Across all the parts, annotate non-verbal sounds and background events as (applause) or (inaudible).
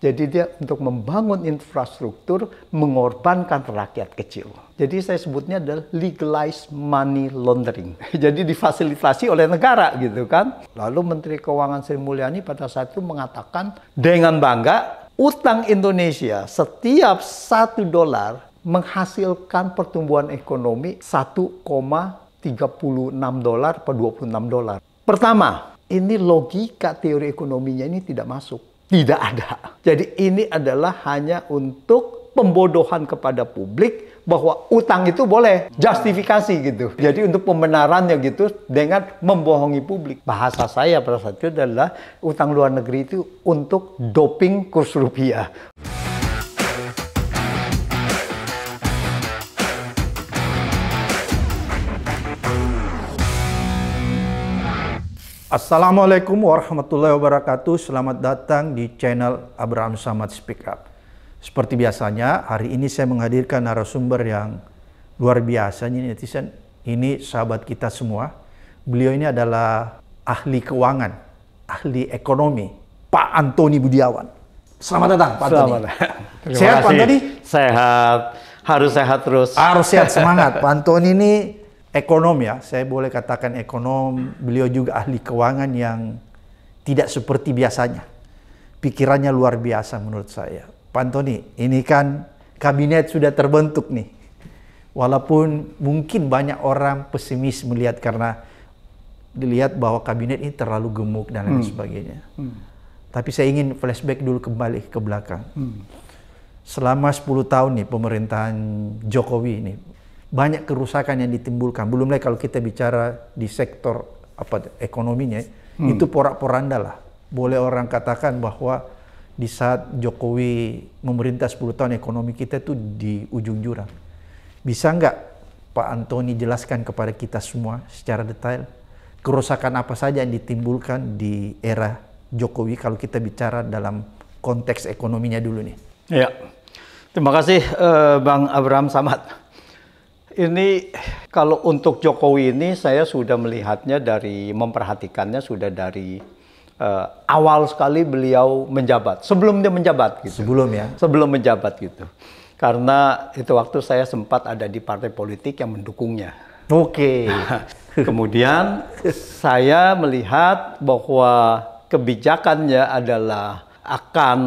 Jadi dia untuk membangun infrastruktur mengorbankan rakyat kecil. Jadi saya sebutnya adalah legalized money laundering. (laughs) Jadi difasilitasi oleh negara gitu kan. Lalu Menteri Keuangan Sri Mulyani pada saat itu mengatakan dengan bangga utang Indonesia setiap satu dolar menghasilkan pertumbuhan ekonomi 1,36 dolar per 26 dolar. Pertama, ini logika teori ekonominya ini tidak masuk tidak ada. Jadi ini adalah hanya untuk pembodohan kepada publik bahwa utang itu boleh justifikasi gitu. Jadi untuk pembenarannya gitu dengan membohongi publik. Bahasa saya pada saat itu adalah utang luar negeri itu untuk doping kurs rupiah. Assalamualaikum warahmatullahi wabarakatuh. Selamat datang di channel Abraham Samad Speak Up. Seperti biasanya, hari ini saya menghadirkan narasumber yang luar biasa ini netizen. Ini sahabat kita semua. Beliau ini adalah ahli keuangan, ahli ekonomi, Pak Antoni Budiawan. Selamat datang, Pak Antoni. Selamat. Sehat, Pak Antoni? Sehat. Harus sehat terus. Harus sehat, semangat. Pak Antoni ini ekonom ya, saya boleh katakan ekonom, beliau juga ahli keuangan yang tidak seperti biasanya. Pikirannya luar biasa menurut saya. Pantoni, ini kan kabinet sudah terbentuk nih. Walaupun mungkin banyak orang pesimis melihat karena dilihat bahwa kabinet ini terlalu gemuk dan lain hmm. sebagainya. Hmm. Tapi saya ingin flashback dulu kembali ke belakang. Hmm. Selama 10 tahun nih pemerintahan Jokowi ini, banyak kerusakan yang ditimbulkan. Belum lagi kalau kita bicara di sektor apa ekonominya, hmm. itu porak-poranda lah. Boleh orang katakan bahwa di saat Jokowi memerintah 10 tahun ekonomi kita itu di ujung jurang. Bisa nggak Pak Antoni jelaskan kepada kita semua secara detail kerusakan apa saja yang ditimbulkan di era Jokowi kalau kita bicara dalam konteks ekonominya dulu nih. Ya, terima kasih uh, Bang Abraham Samad. Ini kalau untuk Jokowi ini saya sudah melihatnya dari memperhatikannya sudah dari uh, awal sekali beliau menjabat. Sebelum dia menjabat gitu. Sebelum ya. Sebelum menjabat gitu. Karena itu waktu saya sempat ada di partai politik yang mendukungnya. Oke. Okay. (laughs) Kemudian saya melihat bahwa kebijakannya adalah akan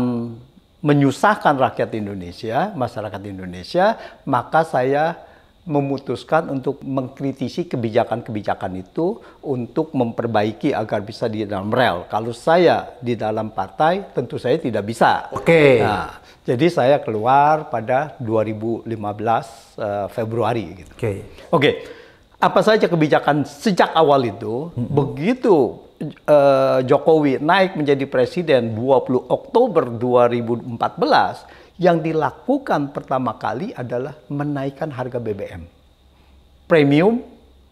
menyusahkan rakyat Indonesia, masyarakat Indonesia, maka saya memutuskan untuk mengkritisi kebijakan-kebijakan itu untuk memperbaiki agar bisa di dalam rel. Kalau saya di dalam partai, tentu saya tidak bisa. Oke. Okay. Nah, jadi saya keluar pada 2015 uh, eh, Februari. Gitu. Oke. Okay. Oke. Okay. Apa saja kebijakan sejak awal itu, mm -hmm. begitu uh, Jokowi naik menjadi presiden 20 Oktober 2014, yang dilakukan pertama kali adalah menaikkan harga BBM. Premium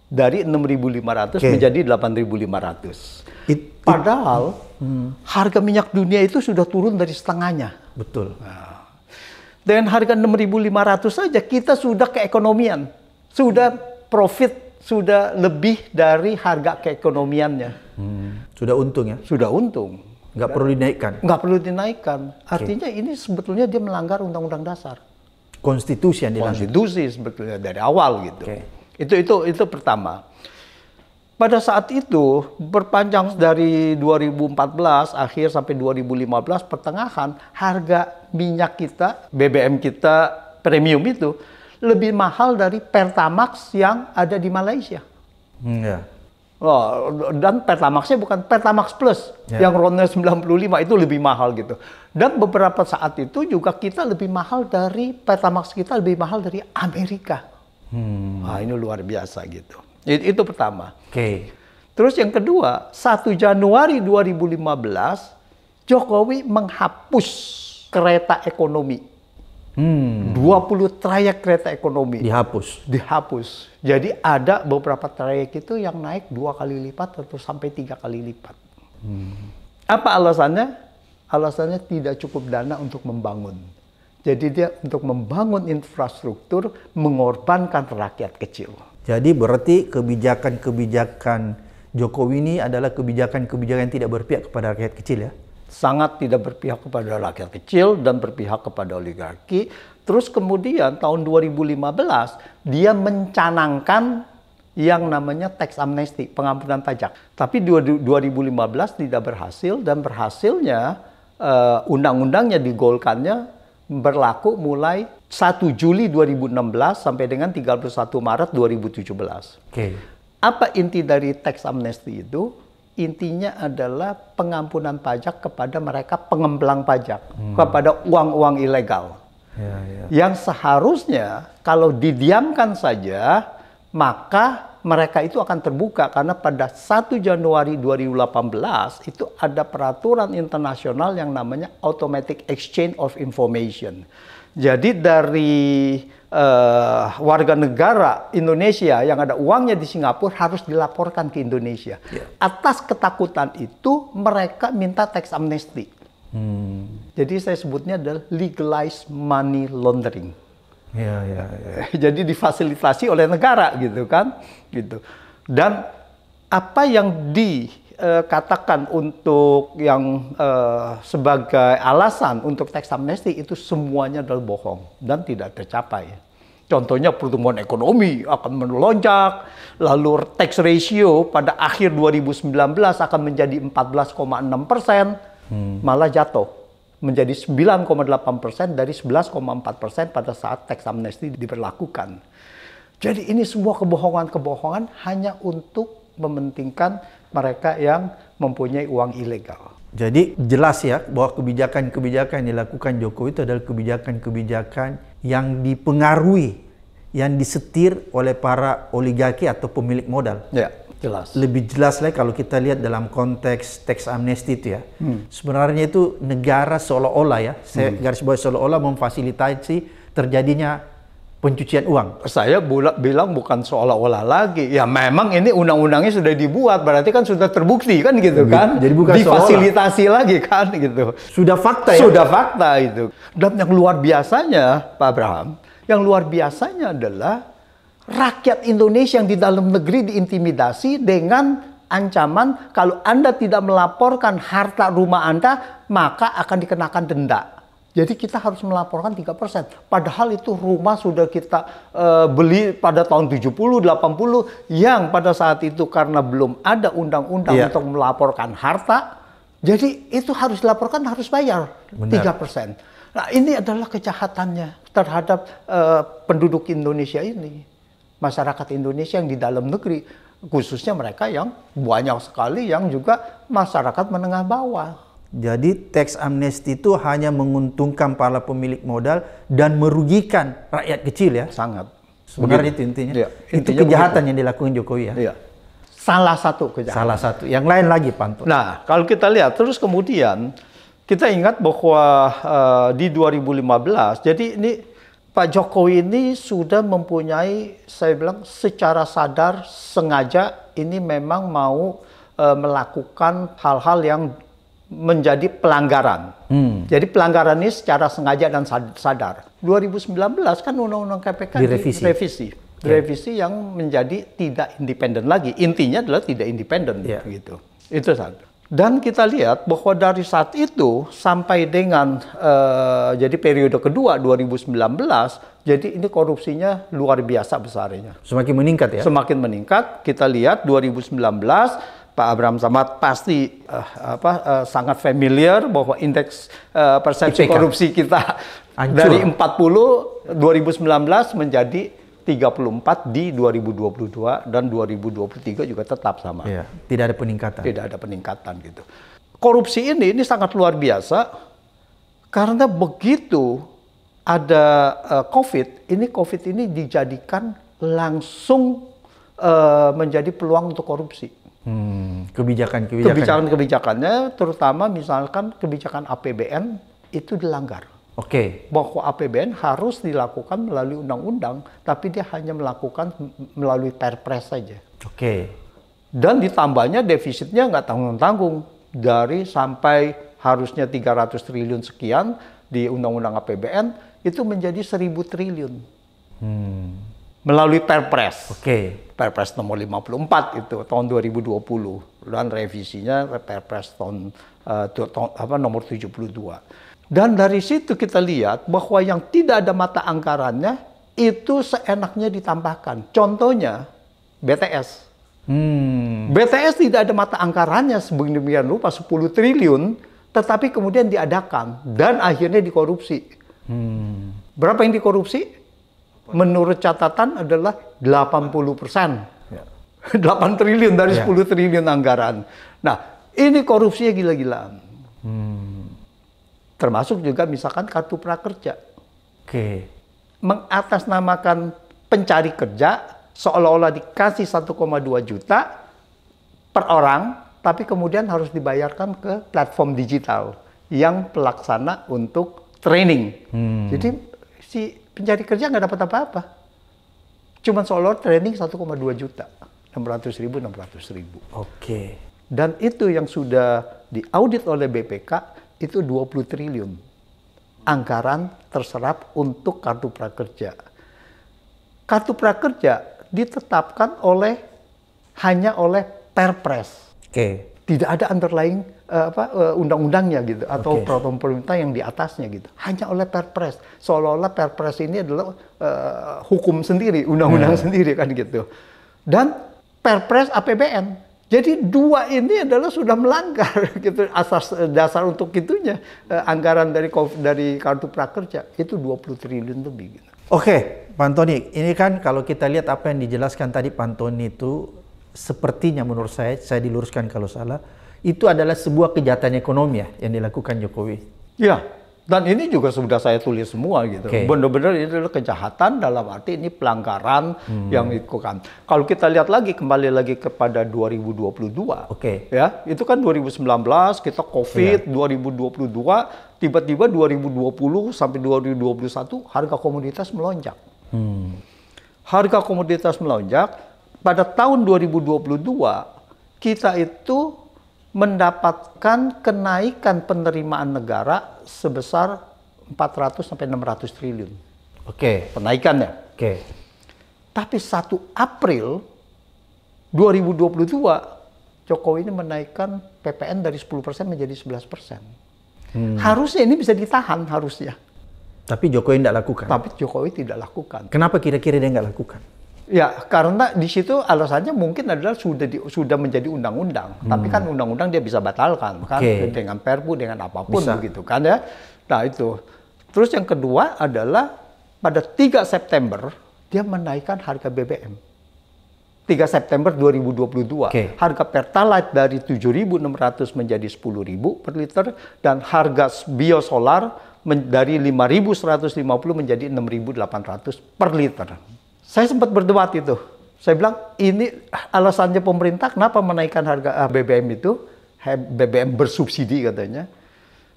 dari 6.500 okay. menjadi 8.500. It, Padahal hmm. harga minyak dunia itu sudah turun dari setengahnya. Betul. Nah, dengan harga 6.500 saja kita sudah keekonomian. Sudah profit sudah lebih dari harga keekonomiannya. Hmm. Sudah untung ya? Sudah untung nggak perlu dinaikkan nggak perlu dinaikkan artinya okay. ini sebetulnya dia melanggar undang-undang dasar konstitusi yang dilanggar konstitusi sebetulnya dari awal gitu okay. itu itu itu pertama pada saat itu berpanjang dari 2014 akhir sampai 2015 pertengahan harga minyak kita BBM kita premium itu lebih mahal dari Pertamax yang ada di Malaysia. Hmm, ya. Oh, dan Pertamaxnya bukan Pertamax Plus yeah. yang RON-nya 95 itu lebih mahal gitu. Dan beberapa saat itu juga kita lebih mahal dari Pertamax kita lebih mahal dari Amerika. Hmm. Nah, ini luar biasa gitu. Itu, itu pertama. Oke. Okay. Terus yang kedua, 1 Januari 2015 Jokowi menghapus kereta ekonomi. Hmm. 20 trayek kereta ekonomi dihapus. Dihapus. Jadi ada beberapa trayek itu yang naik dua kali lipat atau sampai tiga kali lipat. Hmm. Apa alasannya? Alasannya tidak cukup dana untuk membangun. Jadi dia untuk membangun infrastruktur mengorbankan rakyat kecil. Jadi berarti kebijakan-kebijakan Jokowi ini adalah kebijakan-kebijakan yang tidak berpihak kepada rakyat kecil ya? sangat tidak berpihak kepada rakyat kecil dan berpihak kepada oligarki. Terus kemudian tahun 2015 dia mencanangkan yang namanya tax amnesty, pengampunan pajak. Tapi 2015 tidak berhasil dan berhasilnya eh, undang-undangnya digolkannya berlaku mulai 1 Juli 2016 sampai dengan 31 Maret 2017. Oke. Okay. Apa inti dari tax amnesty itu? intinya adalah pengampunan pajak kepada mereka pengemplang pajak, hmm. kepada uang-uang ilegal. Ya, ya. Yang seharusnya kalau didiamkan saja, maka mereka itu akan terbuka karena pada 1 Januari 2018 itu ada peraturan internasional yang namanya Automatic Exchange of Information. Jadi dari uh, warga negara Indonesia yang ada uangnya di Singapura harus dilaporkan ke Indonesia. Yeah. Atas ketakutan itu mereka minta tax amnesty. Hmm. Jadi saya sebutnya adalah legalized money laundering. Ya, ya, ya. (laughs) Jadi difasilitasi oleh negara gitu kan, gitu. Dan apa yang di eh, katakan untuk yang eh, sebagai alasan untuk tax amnesty itu semuanya adalah bohong dan tidak tercapai. Contohnya pertumbuhan ekonomi akan melonjak, lalu tax ratio pada akhir 2019 akan menjadi 14,6 persen, hmm. malah jatuh menjadi 9,8 persen dari 11,4 persen pada saat tax amnesty diberlakukan. Jadi ini semua kebohongan-kebohongan hanya untuk mementingkan mereka yang mempunyai uang ilegal. Jadi jelas ya bahwa kebijakan-kebijakan yang dilakukan Jokowi itu adalah kebijakan-kebijakan yang dipengaruhi, yang disetir oleh para oligarki atau pemilik modal. Ya, jelas. Lebih jelas lagi kalau kita lihat dalam konteks teks amnesti itu ya. Hmm. Sebenarnya itu negara seolah-olah ya, hmm. garis bawah seolah-olah memfasilitasi terjadinya pencucian uang. Saya bilang bukan seolah-olah lagi. Ya memang ini undang-undangnya sudah dibuat, berarti kan sudah terbukti kan gitu iya, kan? Jadi bukan difasilitasi lagi kan gitu. Sudah fakta ya. Sudah fakta itu. Dan yang luar biasanya Pak Abraham, yang luar biasanya adalah rakyat Indonesia yang di dalam negeri diintimidasi dengan ancaman kalau Anda tidak melaporkan harta rumah Anda, maka akan dikenakan denda. Jadi kita harus melaporkan 3%. Padahal itu rumah sudah kita uh, beli pada tahun 70, 80 yang pada saat itu karena belum ada undang-undang yeah. untuk melaporkan harta, jadi itu harus dilaporkan harus bayar Benar. 3%. Nah, ini adalah kejahatannya terhadap uh, penduduk Indonesia ini. Masyarakat Indonesia yang di dalam negeri, khususnya mereka yang banyak sekali yang juga masyarakat menengah bawah jadi teks amnesti itu hanya menguntungkan para pemilik modal dan merugikan rakyat kecil ya. Sangat. Sebenarnya itu intinya. Ya, intinya itu kejahatan begitu. yang dilakukan Jokowi ya. ya. Salah satu kejahatan. Salah satu. Yang lain lagi Panto. Nah, kalau kita lihat terus kemudian kita ingat bahwa uh, di 2015 jadi ini Pak Jokowi ini sudah mempunyai saya bilang secara sadar sengaja ini memang mau uh, melakukan hal-hal yang menjadi pelanggaran. Hmm. Jadi pelanggaran ini secara sengaja dan sadar. 2019 kan undang-undang KPK direvisi. direvisi. Yeah. Revisi yang menjadi tidak independen lagi. Intinya adalah tidak independen yeah. gitu. Itu satu. Dan kita lihat bahwa dari saat itu sampai dengan uh, jadi periode kedua 2019, jadi ini korupsinya luar biasa besarnya. Semakin meningkat ya? Semakin meningkat. Kita lihat 2019 Pak Abraham Samad pasti uh, apa uh, sangat familiar bahwa indeks uh, persepsi IPK. korupsi kita dua dari 40 2019 menjadi 34 di 2022 dan 2023 juga tetap sama. Iya, tidak ada peningkatan. Tidak ada peningkatan gitu. Korupsi ini ini sangat luar biasa karena begitu ada uh, COVID, ini COVID ini dijadikan langsung uh, menjadi peluang untuk korupsi Hmm, kebijakan-kebijakan. Kebijakan-kebijakannya terutama misalkan kebijakan APBN itu dilanggar. Oke. Okay. Bahwa APBN harus dilakukan melalui undang-undang, tapi dia hanya melakukan melalui perpres saja. Oke. Okay. Dan ditambahnya defisitnya nggak tanggung-tanggung. Dari sampai harusnya 300 triliun sekian di undang-undang APBN, itu menjadi 1000 triliun. Hmm melalui Perpres. Oke. Okay. Perpres nomor 54 itu tahun 2020 dan revisinya Perpres tahun, uh, tahun apa nomor 72. Dan dari situ kita lihat bahwa yang tidak ada mata angkarannya itu seenaknya ditambahkan. Contohnya BTS. Hmm. BTS tidak ada mata angkarannya sebegini lupa 10 triliun tetapi kemudian diadakan dan akhirnya dikorupsi. Hmm. Berapa yang dikorupsi? menurut catatan adalah 80 persen. 8 ya. (laughs) triliun dari 10 ya. triliun anggaran. Nah, ini korupsinya gila-gilaan. Hmm. Termasuk juga misalkan kartu prakerja. Oke. Mengatasnamakan pencari kerja seolah-olah dikasih 1,2 juta per orang, tapi kemudian harus dibayarkan ke platform digital yang pelaksana untuk training. Hmm. Jadi si pencari kerja nggak dapat apa-apa. Cuman solar training 1,2 juta. 600 ribu, 600 ribu. Oke. Okay. Dan itu yang sudah diaudit oleh BPK itu 20 triliun. Anggaran terserap untuk kartu prakerja. Kartu prakerja ditetapkan oleh hanya oleh Perpres. Oke. Okay tidak ada underlying uh, eh, apa uh, undang-undangnya gitu atau okay. peraturan pemerintah yang di atasnya gitu hanya oleh perpres seolah-olah perpres ini adalah uh, hukum sendiri undang-undang hmm. sendiri kan gitu dan perpres APBN jadi dua ini adalah sudah melanggar (laughs) gitu asas dasar untuk itunya uh, anggaran dari dari kartu prakerja itu 20 triliun lebih. Gitu. Oke, Pantoni, ini kan kalau kita lihat apa yang dijelaskan tadi Pantoni itu sepertinya menurut saya, saya diluruskan kalau salah, itu adalah sebuah kejahatan ekonomi ya yang dilakukan Jokowi. Ya, dan ini juga sudah saya tulis semua gitu. Okay. Benar-benar ini adalah kejahatan dalam arti ini pelanggaran hmm. yang dilakukan. Kalau kita lihat lagi kembali lagi kepada 2022. Oke. Okay. Ya, itu kan 2019 kita Covid, yeah. 2022 tiba-tiba 2020 sampai 2021 harga komoditas melonjak. Hmm. Harga komoditas melonjak, pada tahun 2022 kita itu mendapatkan kenaikan penerimaan negara sebesar 400 sampai 600 triliun. Oke. Okay. Penaikannya. Oke. Okay. Tapi 1 April 2022 Jokowi ini menaikkan PPN dari 10% menjadi 11%. Hmm. Harusnya ini bisa ditahan harusnya. Tapi Jokowi tidak lakukan. Tapi Jokowi tidak lakukan. Kenapa kira-kira dia nggak lakukan? Ya, karena di situ alasannya mungkin adalah sudah di, sudah menjadi undang-undang, hmm. tapi kan undang-undang dia bisa batalkan kan dengan perpu dengan apapun bisa. begitu kan ya. Nah, itu. Terus yang kedua adalah pada 3 September dia menaikkan harga BBM. 3 September 2022. Okay. Harga Pertalite dari 7.600 menjadi 10.000 per liter dan harga biosolar seratus dari 5.150 menjadi 6.800 per liter. Saya sempat berdebat itu. Saya bilang ini alasannya pemerintah kenapa menaikkan harga eh, BBM itu, BBM bersubsidi katanya.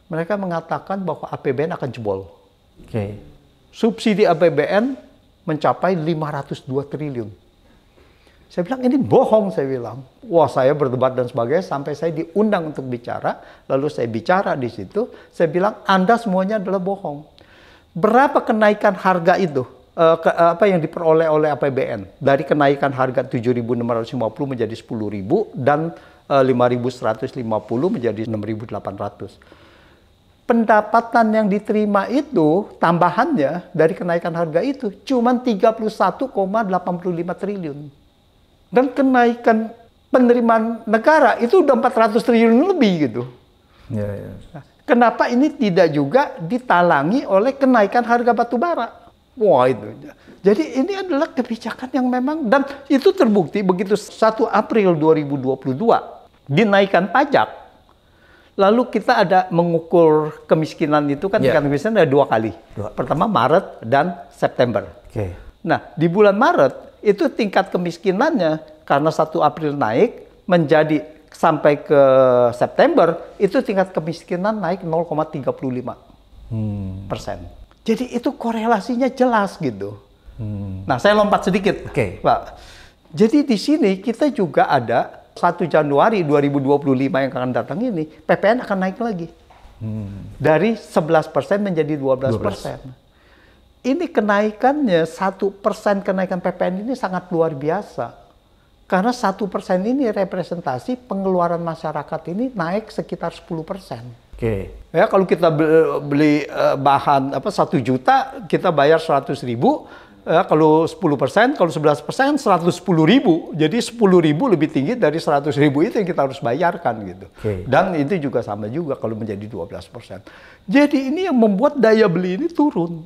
Mereka mengatakan bahwa APBN akan jebol. Oke. Okay. Subsidi APBN mencapai 502 triliun. Saya bilang ini bohong, saya bilang. Wah, saya berdebat dan sebagainya sampai saya diundang untuk bicara, lalu saya bicara di situ, saya bilang Anda semuanya adalah bohong. Berapa kenaikan harga itu? uh, ke, eh, apa yang diperoleh oleh APBN dari kenaikan harga 7.650 menjadi 10.000 dan eh, uh, 5.150 menjadi 6.800. Pendapatan yang diterima itu tambahannya dari kenaikan harga itu cuma 31,85 triliun. Dan kenaikan penerimaan negara itu udah 400 triliun lebih gitu. Ya, ya. Nah, kenapa ini tidak juga ditalangi oleh kenaikan harga batu bara? Wah itu. Jadi ini adalah kebijakan yang memang dan itu terbukti begitu 1 April 2022 dinaikkan pajak. Lalu kita ada mengukur kemiskinan itu kan yeah. kemiskinan ada dua kali. Dua. Pertama Maret dan September. Okay. Nah di bulan Maret itu tingkat kemiskinannya karena 1 April naik menjadi sampai ke September itu tingkat kemiskinan naik 0,35 hmm. persen. Jadi itu korelasinya jelas gitu. Hmm. Nah, saya lompat sedikit, okay. Pak. Jadi di sini kita juga ada 1 Januari 2025 yang akan datang ini, PPN akan naik lagi. Hmm. Dari 11% menjadi 12%. 12. Ini kenaikannya, satu persen kenaikan PPN ini sangat luar biasa. Karena satu persen ini representasi pengeluaran masyarakat ini naik sekitar 10 persen. Oke. Okay. Ya kalau kita beli eh, bahan apa satu juta kita bayar seratus ribu. Ya, kalau 10 persen, kalau 11 persen, 110 ribu. Jadi 10 ribu lebih tinggi dari 100 ribu itu yang kita harus bayarkan gitu. Okay. Dan itu juga sama juga kalau menjadi 12 persen. Jadi ini yang membuat daya beli ini turun.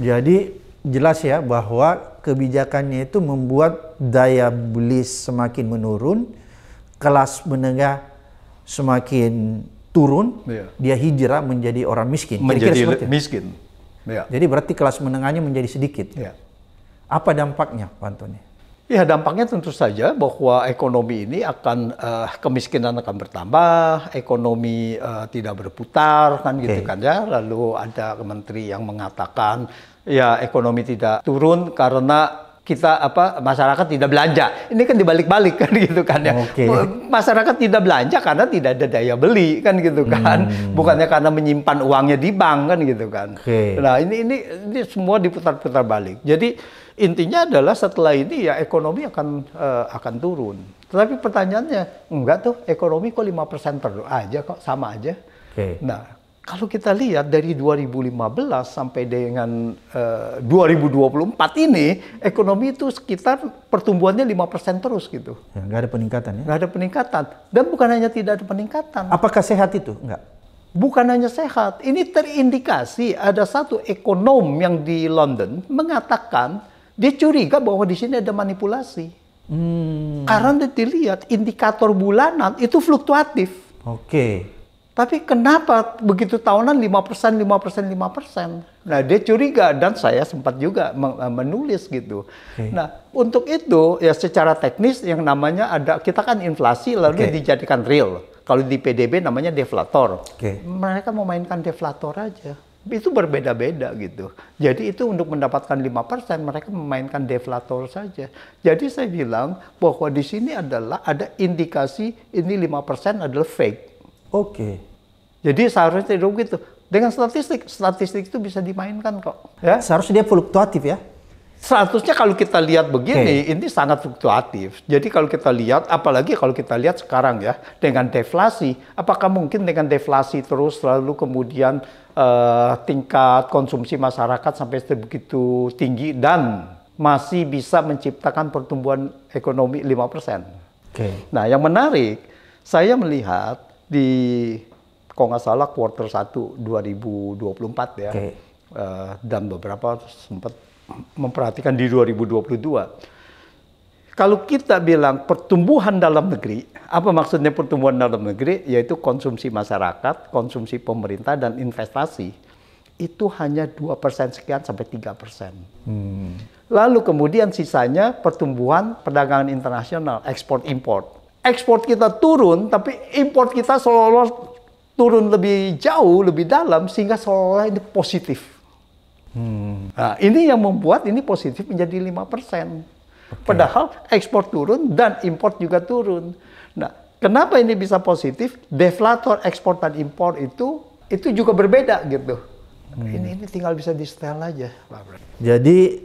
Jadi jelas ya bahwa kebijakannya itu membuat daya beli semakin menurun, kelas menengah semakin turun, yeah. dia hijrah menjadi orang miskin. Menjadi Kira -kira miskin. Yeah. Jadi berarti kelas menengahnya menjadi sedikit. Yeah. Apa dampaknya, Pak Antoni? Ya dampaknya tentu saja bahwa ekonomi ini akan uh, kemiskinan akan bertambah, ekonomi uh, tidak berputar kan okay. gitu kan ya. Lalu ada menteri yang mengatakan ya ekonomi tidak turun karena kita apa masyarakat tidak belanja. Ini kan dibalik-balik kan (laughs) gitu kan ya. Okay. Masyarakat tidak belanja karena tidak ada daya beli kan gitu kan. Hmm. Bukannya karena menyimpan uangnya di bank kan gitu kan. Okay. Nah, ini ini ini semua diputar-putar balik. Jadi intinya adalah setelah ini ya ekonomi akan uh, akan turun. Tetapi pertanyaannya, enggak tuh ekonomi kok lima persen terus aja kok sama aja. Okay. Nah, kalau kita lihat dari 2015 sampai dengan eh, uh, 2024 ini ekonomi itu sekitar pertumbuhannya 5% terus gitu. Ya, nggak ada peningkatan ya? Nggak ada peningkatan. Dan bukan hanya tidak ada peningkatan. Apakah sehat itu? Enggak. Bukan hanya sehat. Ini terindikasi ada satu ekonom yang di London mengatakan dia curiga bahwa di sini ada manipulasi. Hmm. Karena dilihat indikator bulanan itu fluktuatif. Oke. Okay. Tapi kenapa begitu tahunan 5%, 5%, 5%? Nah, dia curiga dan saya sempat juga eh, menulis gitu. Okay. Nah, untuk itu ya secara teknis yang namanya ada kita kan inflasi lalu okay. dijadikan real. Kalau di PDB namanya deflator. Okay. Mereka memainkan deflator aja itu berbeda-beda gitu. Jadi itu untuk mendapatkan 5% mereka memainkan deflator saja. Jadi saya bilang bahwa di sini adalah ada indikasi ini 5% adalah fake. Oke. Okay. Jadi seharusnya tidak begitu. Dengan statistik, statistik itu bisa dimainkan kok. Ya? Seharusnya dia fluktuatif ya? Seharusnya kalau kita lihat begini, okay. ini sangat fluktuatif. Jadi kalau kita lihat, apalagi kalau kita lihat sekarang ya, dengan deflasi, apakah mungkin dengan deflasi terus lalu kemudian uh, tingkat konsumsi masyarakat sampai begitu tinggi dan masih bisa menciptakan pertumbuhan ekonomi 5%. Okay. Nah yang menarik, saya melihat di kalau nggak salah quarter 1 2024 ya. Okay. Uh, eh, dan beberapa sempat memperhatikan di 2022. Kalau kita bilang pertumbuhan dalam negeri, apa maksudnya pertumbuhan dalam negeri? Yaitu konsumsi masyarakat, konsumsi pemerintah, dan investasi. Itu hanya 2% sekian sampai 3%. Hmm. Lalu kemudian sisanya pertumbuhan perdagangan internasional, ekspor-import. Ekspor kita turun, tapi import kita seolah-olah turun lebih jauh, lebih dalam, sehingga seolah ini positif. Hmm. Nah, ini yang membuat ini positif menjadi 5%. Okay. Padahal ekspor turun dan impor juga turun. Nah, kenapa ini bisa positif? Deflator ekspor dan impor itu itu juga berbeda gitu. Hmm. Ini ini tinggal bisa di setel aja, Jadi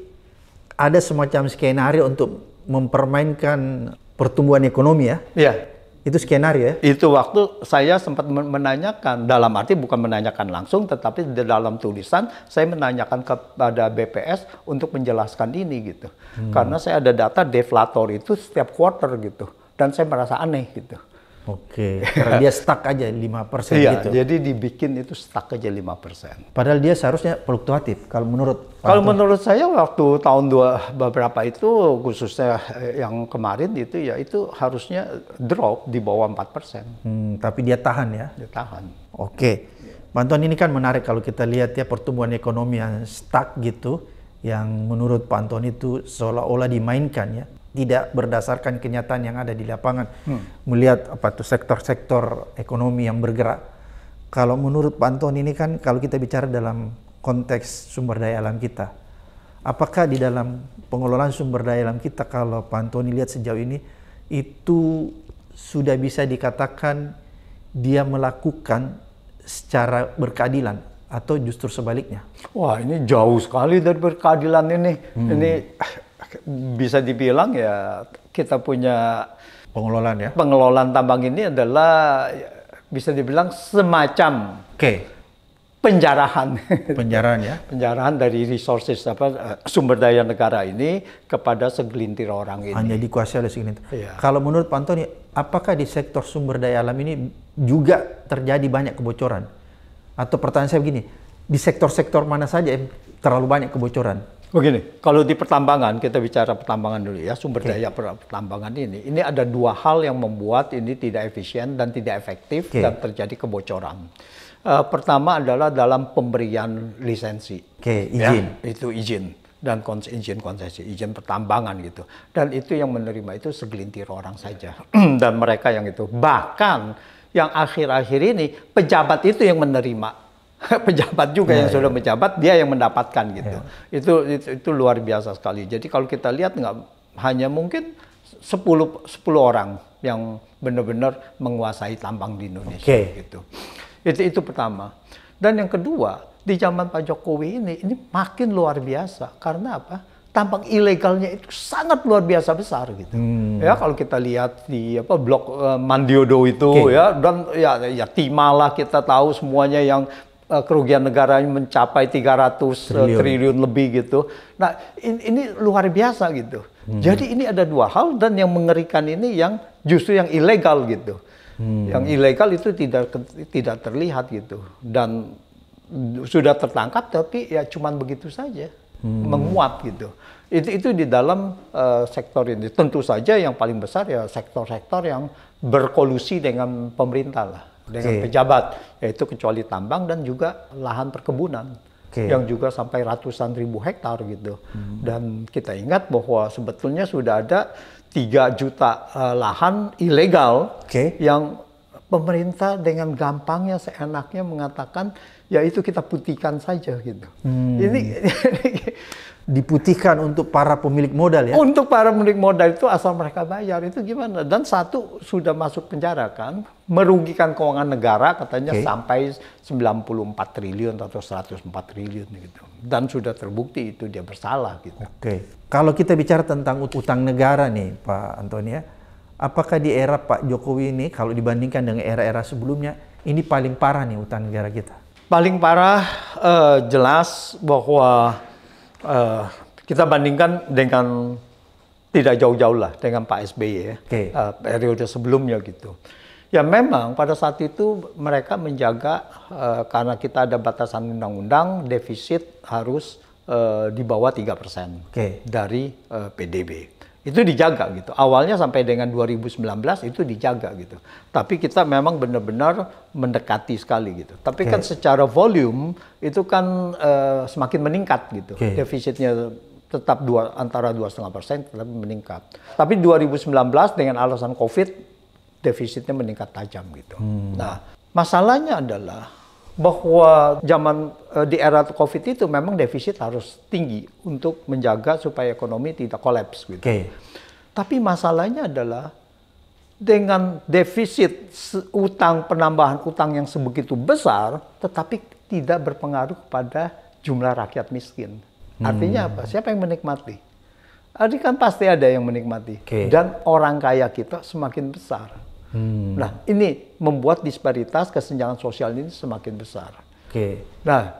ada semacam skenario untuk mempermainkan pertumbuhan ekonomi ya. Iya. Itu skenario ya? Itu waktu saya sempat menanyakan, dalam arti bukan menanyakan langsung, tetapi di dalam tulisan saya menanyakan kepada BPS untuk menjelaskan ini gitu. Hmm. Karena saya ada data deflator itu setiap quarter gitu. Dan saya merasa aneh gitu. Oke, karena dia stuck aja 5% iya, gitu. jadi dibikin itu stuck aja 5%. Padahal dia seharusnya fluktuatif kalau menurut Kalau menurut saya waktu tahun dua beberapa itu khususnya eh, yang kemarin itu ya itu harusnya drop di bawah 4%. Hmm, tapi dia tahan ya. Dia tahan. Oke. Pak ini kan menarik kalau kita lihat ya pertumbuhan ekonomi yang stuck gitu yang menurut Pak Anton itu seolah-olah dimainkan ya tidak berdasarkan kenyataan yang ada di lapangan. Hmm. Melihat apa tuh sektor-sektor ekonomi yang bergerak. Kalau menurut Pak Anton ini kan kalau kita bicara dalam konteks sumber daya alam kita. Apakah di dalam pengelolaan sumber daya alam kita kalau Pak ini lihat sejauh ini itu sudah bisa dikatakan dia melakukan secara berkeadilan atau justru sebaliknya? Wah ini jauh sekali dari berkeadilan ini. Hmm. Ini bisa dibilang ya kita punya pengelolaan ya. Pengelolaan tambang ini adalah bisa dibilang semacam okay. penjarahan. Penjarahan ya. (laughs) penjarahan dari resources apa sumber daya negara ini kepada segelintir orang ini. Hanya dikuasai oleh segelintir. Ya. Kalau menurut Pak Antoni, apakah di sektor sumber daya alam ini juga terjadi banyak kebocoran? Atau pertanyaan saya begini, di sektor-sektor mana saja yang terlalu banyak kebocoran? Begini, kalau di pertambangan, kita bicara pertambangan dulu ya, sumber okay. daya pertambangan ini, ini ada dua hal yang membuat ini tidak efisien dan tidak efektif okay. dan terjadi kebocoran. Uh, pertama adalah dalam pemberian lisensi. Oke, okay, ya, izin. Ya, itu izin dan kons izin konsesi, izin pertambangan gitu. Dan itu yang menerima itu segelintir orang saja. (clears throat) dan mereka yang itu. Bahkan yang akhir-akhir ini pejabat itu yang menerima (laughs) pejabat juga ya, yang iya, sudah iya. menjabat dia yang mendapatkan gitu. Ya. Itu, itu itu luar biasa sekali. Jadi kalau kita lihat nggak hanya mungkin 10 10 orang yang benar-benar menguasai tambang di Indonesia okay. gitu. Itu itu pertama. Dan yang kedua, di zaman Pak Jokowi ini ini makin luar biasa karena apa? tambang ilegalnya itu sangat luar biasa besar gitu. Hmm. Ya kalau kita lihat di apa blok uh, Mandiodo itu okay. ya dan ya ya Timah lah kita tahu semuanya yang Eh, kerugian negaranya mencapai 300 eh, triliun, triliun lebih gitu. Nah, ini, ini luar biasa gitu. Hmm. Jadi ini ada dua hal dan yang mengerikan ini yang justru yang ilegal gitu. Hmm. Yang ilegal itu tidak tidak terlihat gitu dan sudah tertangkap tapi ya cuman begitu saja. Hmm. menguat gitu. Itu itu di dalam uh, sektor ini. Tentu saja yang paling besar ya sektor-sektor yang berkolusi dengan pemerintah lah dengan okay. pejabat, yaitu kecuali tambang dan juga lahan perkebunan okay. yang juga sampai ratusan ribu hektar gitu. Hmm. Dan kita ingat bahwa sebetulnya sudah ada tiga juta uh, lahan ilegal okay. yang pemerintah dengan gampangnya seenaknya mengatakan ya itu kita putihkan saja gitu. Hmm. Ini (laughs) diputihkan untuk para pemilik modal ya? Untuk para pemilik modal itu asal mereka bayar itu gimana? Dan satu sudah masuk penjara kan, merugikan keuangan negara katanya okay. sampai 94 triliun atau 104 triliun gitu. Dan sudah terbukti itu dia bersalah gitu. Oke. Okay. Kalau kita bicara tentang utang negara nih Pak Antonia, ya, apakah di era Pak Jokowi ini kalau dibandingkan dengan era-era sebelumnya ini paling parah nih utang negara kita? Paling parah eh, jelas bahwa uh, kita bandingkan dengan tidak jauh-jauh lah dengan Pak SBY ya, okay. uh, eh, periode sebelumnya gitu. Ya memang pada saat itu mereka menjaga uh, karena kita ada batasan undang-undang defisit harus uh, di bawah 3% okay. dari uh, PDB itu dijaga gitu. Awalnya sampai dengan 2019 itu dijaga gitu. Tapi kita memang benar-benar mendekati sekali gitu. Tapi okay. kan secara volume itu kan uh, semakin meningkat gitu. Okay. Defisitnya tetap dua antara dua setengah persen tetapi meningkat. Tapi 2019 dengan alasan COVID defisitnya meningkat tajam gitu. Hmm. Nah masalahnya adalah bahwa zaman eh, di era Covid itu memang defisit harus tinggi untuk menjaga supaya ekonomi tidak kolaps gitu. Okay. Tapi masalahnya adalah dengan defisit utang penambahan utang yang sebegitu besar tetapi tidak berpengaruh pada jumlah rakyat miskin. Hmm. Artinya apa? Siapa yang menikmati? Tadi kan pasti ada yang menikmati. Okay. Dan orang kaya kita semakin besar. Hmm. Nah, ini membuat disparitas kesenjangan sosial ini semakin besar. Oke. Okay. Nah,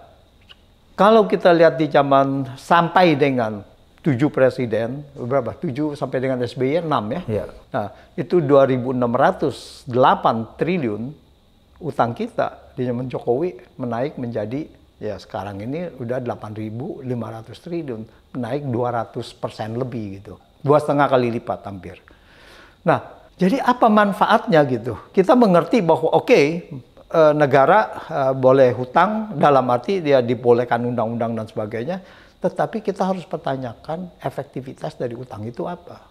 kalau kita lihat di zaman sampai dengan tujuh presiden, berapa? Tujuh sampai dengan SBY enam ya. Yeah. Nah, itu 2.608 triliun utang kita di zaman Jokowi menaik menjadi ya sekarang ini udah 8.500 triliun, menaik 200 persen lebih gitu, dua setengah kali lipat hampir. Nah, jadi apa manfaatnya gitu? Kita mengerti bahwa oke okay, eh, negara eh, boleh hutang dalam arti dia dibolehkan undang-undang dan sebagainya, tetapi kita harus pertanyakan efektivitas dari utang itu apa.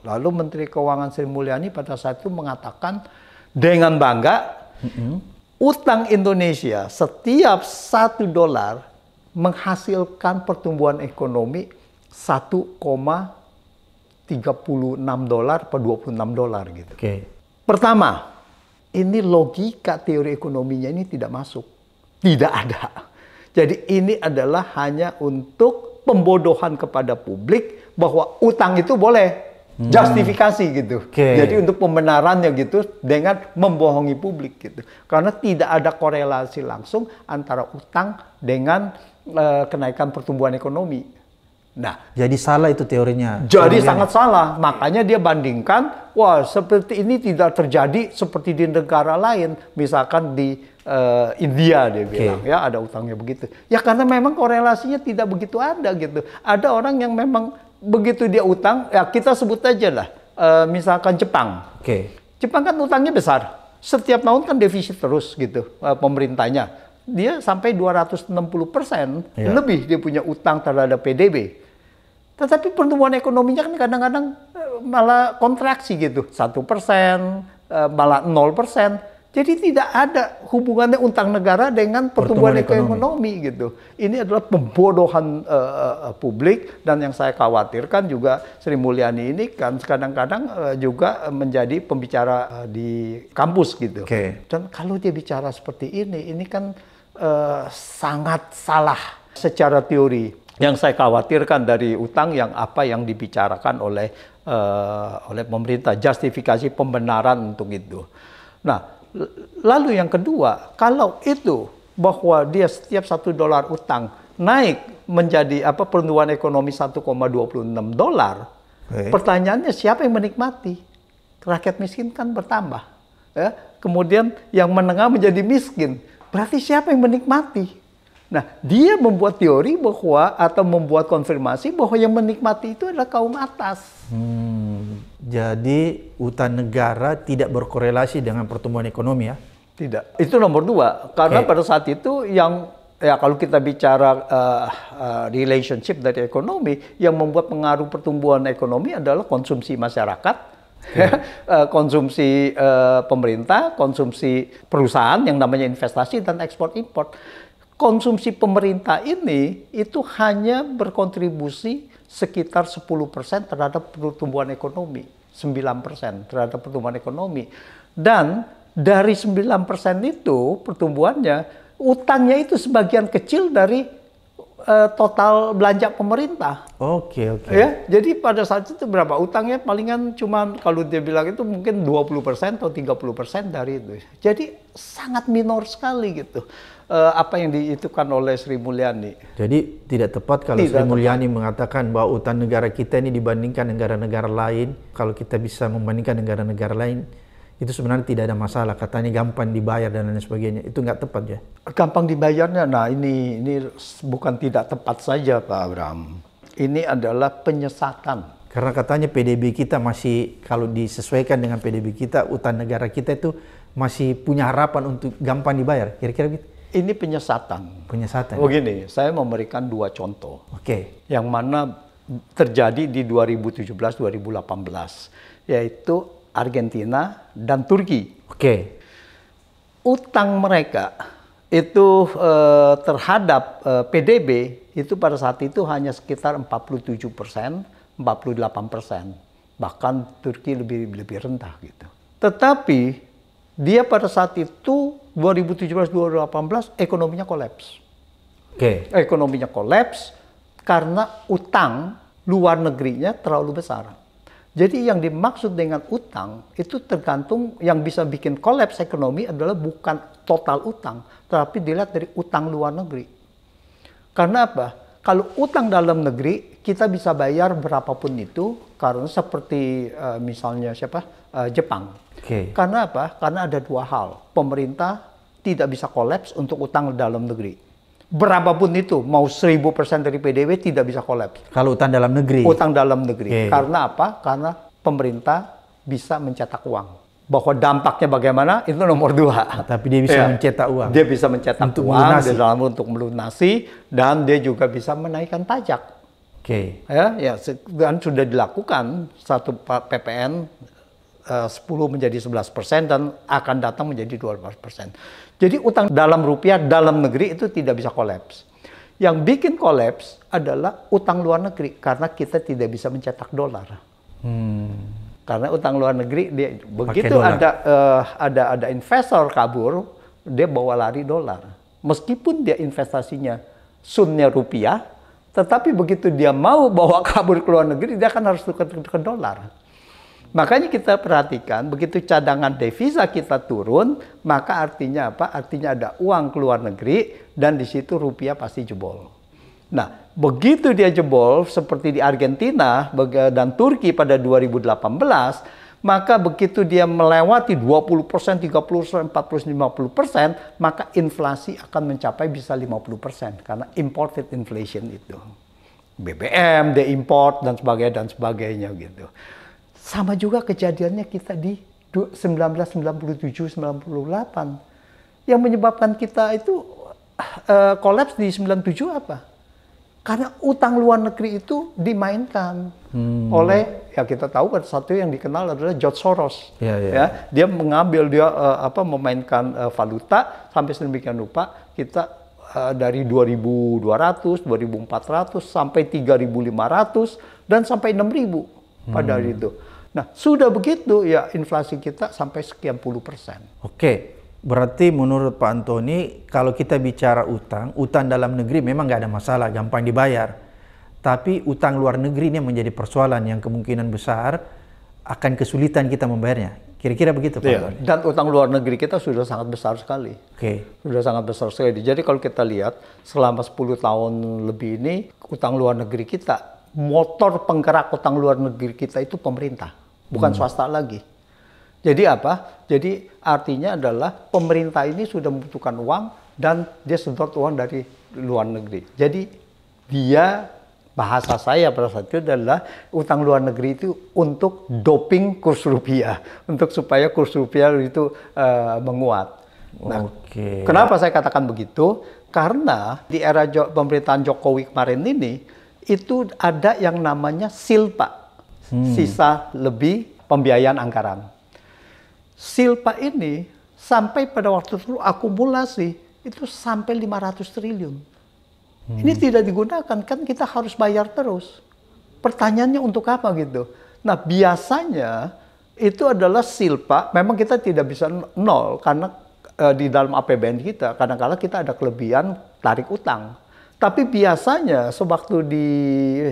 Lalu Menteri Keuangan Sri Mulyani pada saat itu mengatakan dengan bangga, mm -hmm. utang Indonesia setiap satu dolar menghasilkan pertumbuhan ekonomi koma 36 dolar per 26 dolar gitu. Oke. Okay. Pertama, ini logika teori ekonominya ini tidak masuk. Tidak ada. Jadi ini adalah hanya untuk pembodohan kepada publik bahwa utang itu boleh. Hmm. Justifikasi gitu. Okay. Jadi untuk pembenarannya gitu dengan membohongi publik gitu. Karena tidak ada korelasi langsung antara utang dengan uh, kenaikan pertumbuhan ekonomi. Nah, jadi salah itu teorinya. Jadi teorinya. sangat salah. Makanya dia bandingkan, wah seperti ini tidak terjadi seperti di negara lain, misalkan di uh, India dia okay. bilang ya ada utangnya begitu. Ya karena memang korelasinya tidak begitu ada gitu. Ada orang yang memang begitu dia utang, ya kita sebut aja lah, uh, misalkan Jepang. Oke. Okay. Jepang kan utangnya besar. Setiap tahun kan defisit terus gitu uh, pemerintahnya. Dia sampai 260 persen iya. lebih dia punya utang terhadap PDB tetapi pertumbuhan ekonominya kan kadang-kadang eh, malah kontraksi gitu, satu persen, eh, malah nol persen. Jadi tidak ada hubungannya utang negara dengan pertumbuhan, pertumbuhan ekonomi. ekonomi gitu. Ini adalah pembodohan uh, uh, publik dan yang saya khawatirkan juga Sri Mulyani ini kan kadang-kadang uh, juga menjadi pembicara uh, di kampus gitu. Okay. Dan kalau dia bicara seperti ini, ini kan uh, sangat salah secara teori yang saya khawatirkan dari utang yang apa yang dibicarakan oleh uh, oleh pemerintah justifikasi pembenaran untuk itu. Nah, lalu yang kedua, kalau itu bahwa dia setiap satu dolar utang naik menjadi apa pertumbuhan ekonomi 1,26 dolar, pertanyaannya siapa yang menikmati? Rakyat miskin kan bertambah. Ya? Kemudian yang menengah menjadi miskin. Berarti siapa yang menikmati? Nah, dia membuat teori bahwa atau membuat konfirmasi bahwa yang menikmati itu adalah kaum atas. Hmm, jadi hutan negara tidak berkorelasi dengan pertumbuhan ekonomi ya? Tidak. Itu nomor dua. Karena okay. pada saat itu yang ya kalau kita bicara uh, uh, relationship dari ekonomi, yang membuat pengaruh pertumbuhan ekonomi adalah konsumsi masyarakat, (laughs) eh, konsumsi uh, pemerintah, konsumsi perusahaan yang namanya investasi dan ekspor impor konsumsi pemerintah ini itu hanya berkontribusi sekitar 10% terhadap pertumbuhan ekonomi, 9% terhadap pertumbuhan ekonomi. Dan dari 9% itu pertumbuhannya, utangnya itu sebagian kecil dari uh, total belanja pemerintah. Oke, okay, oke. Okay. Ya, jadi pada saat itu berapa utangnya palingan cuma kalau dia bilang itu mungkin 20% atau 30% dari itu. Jadi sangat minor sekali gitu. Uh, apa yang diitukan oleh Sri Mulyani. Jadi tidak tepat kalau tidak Sri Mulyani tepat. mengatakan bahwa utang negara kita ini dibandingkan negara-negara lain, kalau kita bisa membandingkan negara-negara lain, itu sebenarnya tidak ada masalah katanya gampang dibayar dan lain sebagainya itu nggak tepat ya gampang dibayarnya nah ini ini bukan tidak tepat saja Pak Abraham ini adalah penyesatan karena katanya PDB kita masih kalau disesuaikan dengan PDB kita utang negara kita itu masih punya harapan untuk gampang dibayar kira-kira gitu ini penyesatan penyesatan begini saya memberikan dua contoh oke okay. yang mana terjadi di 2017 2018 yaitu Argentina, dan Turki. Oke. Okay. Utang mereka itu eh, terhadap eh, PDB itu pada saat itu hanya sekitar 47 persen, 48 persen. Bahkan Turki lebih lebih rendah gitu. Tetapi dia pada saat itu 2017-2018 ekonominya kolaps. Oke. Okay. Ekonominya kolaps karena utang luar negerinya terlalu besar. Jadi yang dimaksud dengan utang itu tergantung yang bisa bikin kolaps ekonomi adalah bukan total utang, tapi dilihat dari utang luar negeri. Karena apa? Kalau utang dalam negeri kita bisa bayar berapapun itu, karena seperti uh, misalnya siapa uh, Jepang. Okay. Karena apa? Karena ada dua hal. Pemerintah tidak bisa kolaps untuk utang dalam negeri berapapun itu mau seribu persen dari PDB tidak bisa kolaps. Kalau utang dalam negeri. Utang dalam negeri. Okay. Karena apa? Karena pemerintah bisa mencetak uang. Bahwa dampaknya bagaimana itu nomor dua. Nah, tapi dia bisa ya. mencetak uang. Dia bisa mencetak untuk uang melunasi. di dalam untuk melunasi dan dia juga bisa menaikkan pajak. Oke. Okay. Ya, ya dan sudah dilakukan satu PPN Eh, sepuluh 10 menjadi 11 persen dan akan datang menjadi 12 persen. Jadi utang dalam rupiah dalam negeri itu tidak bisa kolaps. Yang bikin kolaps adalah utang luar negeri karena kita tidak bisa mencetak dolar. Hmm. Karena utang luar negeri dia begitu ada uh, ada ada investor kabur, dia bawa lari dolar. Meskipun dia investasinya sunnya rupiah, tetapi begitu dia mau bawa kabur ke luar negeri, dia akan harus tukar ke dolar. Makanya kita perhatikan begitu cadangan devisa kita turun, maka artinya apa? Artinya ada uang keluar negeri dan di situ rupiah pasti jebol. Nah, begitu dia jebol seperti di Argentina dan Turki pada 2018, maka begitu dia melewati 20 persen, 30 persen, 40 50 persen, maka inflasi akan mencapai bisa 50 persen karena imported inflation itu. BBM, import dan sebagainya dan sebagainya gitu. Sama juga kejadiannya kita di 1997-98. Yang menyebabkan kita itu uh, kolaps di 97 apa? Karena utang luar negeri itu dimainkan hmm. oleh ya kita tahu kan satu yang dikenal adalah George Soros. Ya, ya. ya dia mengambil dia uh, apa memainkan uh, valuta sampai sedemikian rupa kita uh, dari 2200, 2400 sampai 3500 dan sampai 6000 pada hmm. hari itu. Nah, sudah begitu ya inflasi kita sampai sekian puluh persen. Oke, berarti menurut Pak Antoni kalau kita bicara utang, utang dalam negeri memang nggak ada masalah, gampang dibayar. Tapi utang luar negeri ini menjadi persoalan yang kemungkinan besar akan kesulitan kita membayarnya. Kira-kira begitu Pak Iya. Dan utang luar negeri kita sudah sangat besar sekali. Oke. Sudah sangat besar sekali. Jadi kalau kita lihat selama 10 tahun lebih ini utang luar negeri kita motor penggerak utang luar negeri kita itu pemerintah bukan hmm. swasta lagi. Jadi apa? Jadi artinya adalah pemerintah ini sudah membutuhkan uang dan dia sedot uang dari luar negeri. Jadi dia bahasa saya pada saat itu adalah utang luar negeri itu untuk hmm. doping kurs rupiah, untuk supaya kurs rupiah itu uh, menguat. Nah, Oke. Kenapa saya katakan begitu? Karena di era pemerintahan Jokowi kemarin ini itu ada yang namanya silpa hmm. sisa lebih pembiayaan anggaran. Silpa ini sampai pada waktu itu akumulasi itu sampai 500 triliun. Hmm. Ini tidak digunakan kan kita harus bayar terus. Pertanyaannya untuk apa gitu? Nah, biasanya itu adalah silpa. Memang kita tidak bisa nol karena e, di dalam APBN kita kadang-kala kita ada kelebihan tarik utang. Tapi biasanya sewaktu di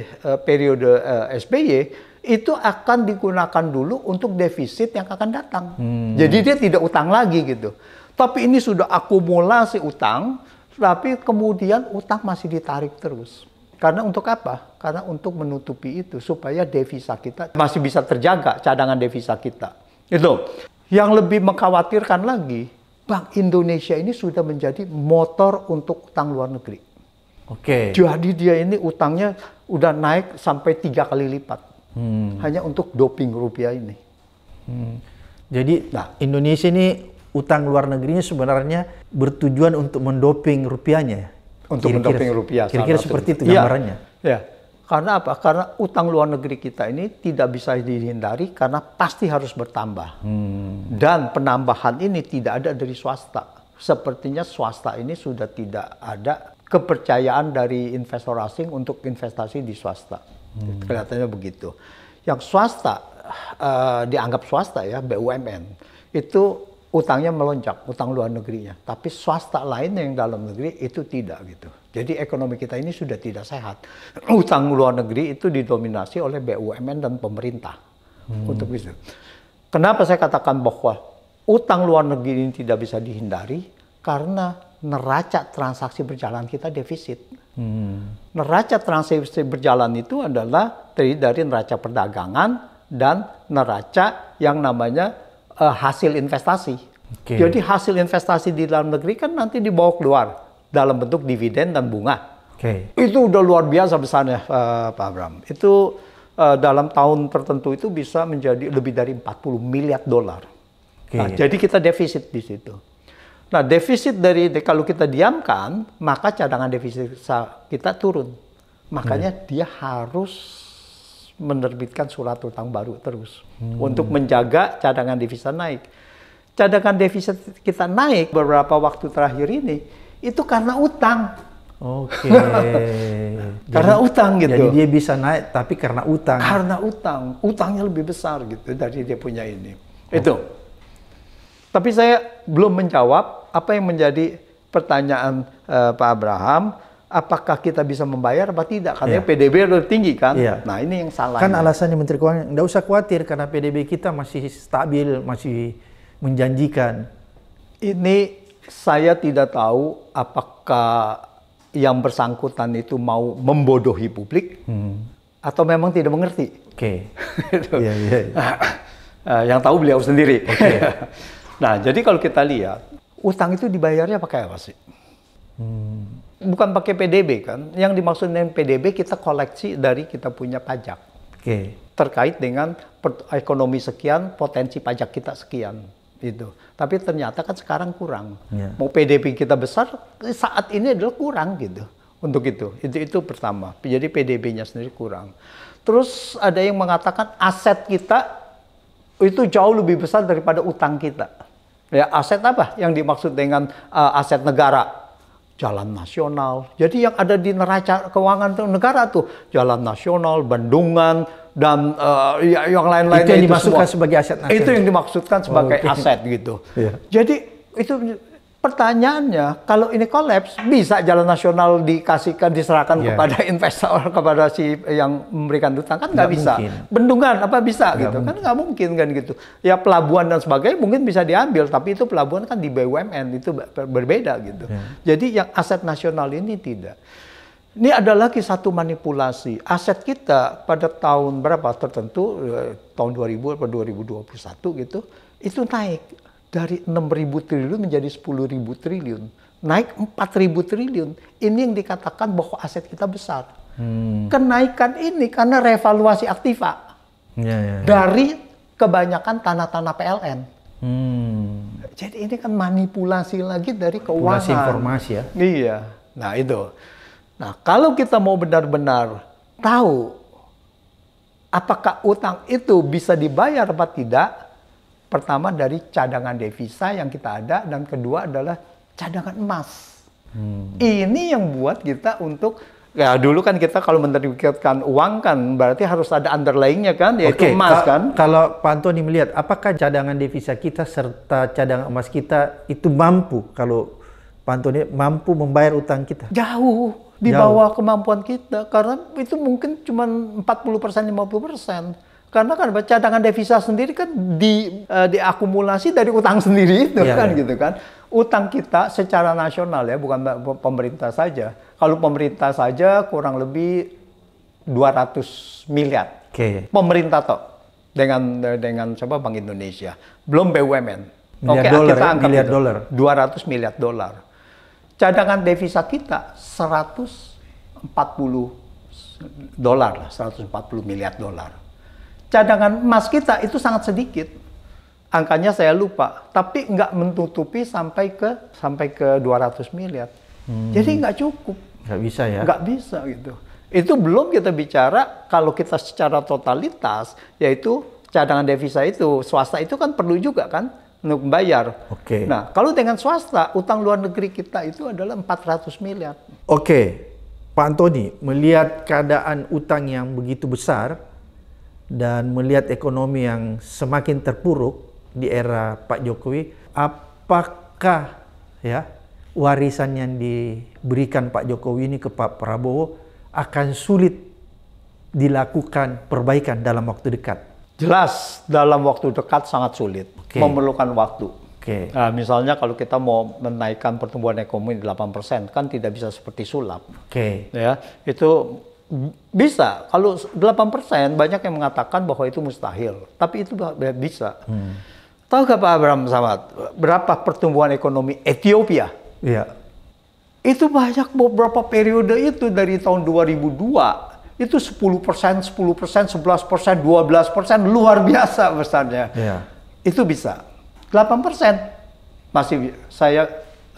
e, periode e, SBY itu akan digunakan dulu untuk defisit yang akan datang. Hmm. Jadi dia tidak utang lagi gitu. Tapi ini sudah akumulasi utang, tapi kemudian utang masih ditarik terus. Karena untuk apa? Karena untuk menutupi itu supaya devisa kita masih bisa terjaga cadangan devisa kita. Itu. Yang lebih mengkhawatirkan lagi, Bank Indonesia ini sudah menjadi motor untuk utang luar negeri. Oke. Okay. Jadi dia ini utangnya udah naik sampai tiga kali lipat. Hmm. Hanya untuk doping rupiah ini. Hmm. Jadi nah. Indonesia ini utang luar negerinya sebenarnya bertujuan untuk mendoping rupiahnya. Ya? Untuk kira -kira, mendoping rupiah. Kira-kira seperti itu iya. gambarannya. Ya, ya. Karena apa? Karena utang luar negeri kita ini tidak bisa dihindari karena pasti harus bertambah. Hmm. Dan penambahan ini tidak ada dari swasta. Sepertinya swasta ini sudah tidak ada kepercayaan dari investor asing untuk investasi di swasta. Hmm. Kelihatannya begitu. Yang swasta uh, dianggap swasta ya BUMN itu utangnya melonjak, utang luar negerinya. Tapi swasta lain yang dalam negeri itu tidak gitu. Jadi ekonomi kita ini sudah tidak sehat. (clears throat) Utang luar negeri itu didominasi oleh BUMN dan pemerintah hmm. untuk itu. Kenapa saya katakan bahwa utang luar negeri ini tidak bisa dihindari? Karena neraca transaksi berjalan kita defisit. Hmm. Neraca transaksi berjalan itu adalah terdiri dari neraca perdagangan dan neraca yang namanya uh, hasil investasi. Okay. Jadi hasil investasi di dalam negeri kan nanti dibawa keluar dalam bentuk dividen dan bunga. Okay. Itu udah luar biasa besarnya uh, Pak Abram. Itu uh, dalam tahun tertentu itu bisa menjadi lebih dari 40 miliar dolar. Okay. Nah, jadi kita defisit di situ. Nah, defisit dari kalau kita diamkan, maka cadangan defisit kita turun. Makanya hmm. dia harus menerbitkan surat utang baru terus hmm. untuk menjaga cadangan devisa naik. Cadangan devisa kita naik beberapa waktu terakhir ini itu karena utang. Oke. Okay. (laughs) karena jadi, utang gitu. Jadi dia bisa naik tapi karena utang. Karena utang, utangnya lebih besar gitu dari dia punya ini. Oh. Itu. Tapi saya belum menjawab apa yang menjadi pertanyaan uh, Pak Abraham, apakah kita bisa membayar atau tidak? Karena yeah. PDB lebih tinggi kan? Yeah. Nah ini yang salah. Kan alasannya Menteri Keuangan, nggak usah khawatir karena PDB kita masih stabil, masih menjanjikan. Ini saya tidak tahu apakah yang bersangkutan itu mau membodohi publik hmm. atau memang tidak mengerti. Oke. Okay. yeah, yeah, yeah. yang tahu beliau sendiri. Okay. (laughs) Nah, jadi kalau kita lihat, utang itu dibayarnya pakai apa sih? Hmm. Bukan pakai PDB kan? Yang dimaksud dengan PDB kita koleksi dari kita punya pajak. Oke. Okay. Terkait dengan ekonomi sekian, potensi pajak kita sekian gitu. Tapi ternyata kan sekarang kurang. Yeah. Mau PDB kita besar, saat ini adalah kurang gitu. Untuk itu, itu itu pertama. Jadi PDB-nya sendiri kurang. Terus ada yang mengatakan aset kita itu jauh lebih besar daripada utang kita. Ya, aset apa yang dimaksud dengan uh, aset negara? Jalan nasional. Jadi yang ada di neraca keuangan itu negara tuh jalan nasional, bendungan dan uh, ya, yang lain-lain itu yang itu dimaksudkan semua. sebagai aset nasional. Itu yang dimaksudkan sebagai oh, okay. aset gitu. Yeah. Jadi itu Pertanyaannya, kalau ini kolaps, bisa jalan nasional dikasihkan, diserahkan yeah. kepada investor, kepada si yang memberikan hutang kan nggak bisa. Mungkin. Bendungan apa bisa gak gitu kan mungkin. kan nggak mungkin kan gitu. Ya pelabuhan dan sebagainya mungkin bisa diambil, tapi itu pelabuhan kan di BUMN itu berbeda gitu. Yeah. Jadi yang aset nasional ini tidak. Ini ada lagi satu manipulasi aset kita pada tahun berapa tertentu eh, tahun 2000 atau 2021 gitu itu naik dari 6.000 triliun menjadi 10.000 triliun. Naik 4.000 triliun. Ini yang dikatakan bahwa aset kita besar. Hmm. Kenaikan ini karena revaluasi aktiva. Ya, ya, ya. Dari kebanyakan tanah-tanah PLN. Hmm. Jadi ini kan manipulasi lagi dari keuangan. Manipulasi informasi ya. Iya. Nah itu. Nah kalau kita mau benar-benar tahu apakah utang itu bisa dibayar atau tidak, Pertama dari cadangan devisa yang kita ada dan kedua adalah cadangan emas. Hmm. Ini yang buat kita untuk ya dulu kan kita kalau menerbitkan uang kan berarti harus ada underlyingnya kan yaitu okay. emas kan. Kalau Pak Antoni melihat apakah cadangan devisa kita serta cadangan emas kita itu mampu kalau Pak Antoni mampu membayar utang kita? Jauh di bawah kemampuan kita karena itu mungkin cuma 40 persen 50 persen karena kan cadangan devisa sendiri kan di, uh, diakumulasi dari utang (laughs) sendiri itu yeah, kan yeah. gitu kan. Utang kita secara nasional ya, bukan pemerintah saja. Kalau pemerintah saja kurang lebih 200 miliar. Okay. Pemerintah toh dengan dengan coba Bank Indonesia. Belum BUMN. oke okay, dolar, kita ya, anggap miliar gitu. dolar. 200 miliar dolar. Cadangan devisa kita 140 dolar lah, 140 miliar dolar cadangan emas kita itu sangat sedikit. Angkanya saya lupa, tapi nggak menutupi sampai ke sampai ke 200 miliar. Hmm. Jadi nggak cukup. Nggak bisa ya? Nggak bisa gitu. Itu belum kita bicara kalau kita secara totalitas, yaitu cadangan devisa itu, swasta itu kan perlu juga kan untuk membayar. Oke. Okay. Nah, kalau dengan swasta, utang luar negeri kita itu adalah 400 miliar. Oke. Okay. Pak Antoni, melihat keadaan utang yang begitu besar, dan melihat ekonomi yang semakin terpuruk di era Pak Jokowi, apakah ya warisan yang diberikan Pak Jokowi ini ke Pak Prabowo akan sulit dilakukan perbaikan dalam waktu dekat? Jelas dalam waktu dekat sangat sulit, okay. memerlukan waktu. Okay. Nah, misalnya kalau kita mau menaikkan pertumbuhan ekonomi 8%, kan tidak bisa seperti sulap. Okay. Ya, itu bisa. Kalau 8% banyak yang mengatakan bahwa itu mustahil. Tapi itu bisa. Hmm. Tahu nggak Pak Abraham Samad, berapa pertumbuhan ekonomi Ethiopia? Iya. Itu banyak beberapa periode itu dari tahun 2002 itu 10 persen, 10 persen, 11 persen, 12 persen, luar biasa besarnya. Iya. Itu bisa. 8 persen masih saya